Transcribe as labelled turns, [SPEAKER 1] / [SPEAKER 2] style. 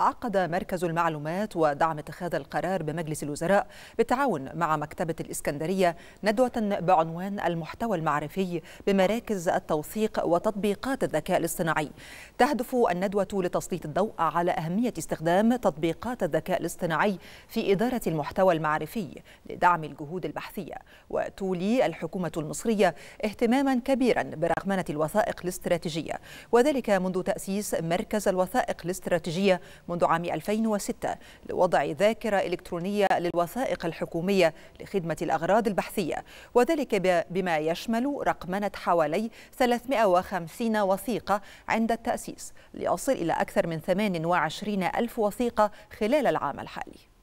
[SPEAKER 1] عقد مركز المعلومات ودعم اتخاذ القرار بمجلس الوزراء بالتعاون مع مكتبة الإسكندرية ندوة بعنوان المحتوى المعرفي بمراكز التوثيق وتطبيقات الذكاء الاصطناعي تهدف الندوة لتسليط الضوء على أهمية استخدام تطبيقات الذكاء الاصطناعي في إدارة المحتوى المعرفي لدعم الجهود البحثية وتولي الحكومة المصرية اهتماما كبيرا برغمنة الوثائق الاستراتيجية وذلك منذ تأسيس مركز الوثائق الاستراتيجية منذ عام 2006 لوضع ذاكرة إلكترونية للوثائق الحكومية لخدمة الأغراض البحثية وذلك بما يشمل رقمنة حوالي 350 وثيقة عند التأسيس ليصل إلى أكثر من 28 ألف وثيقة خلال العام الحالي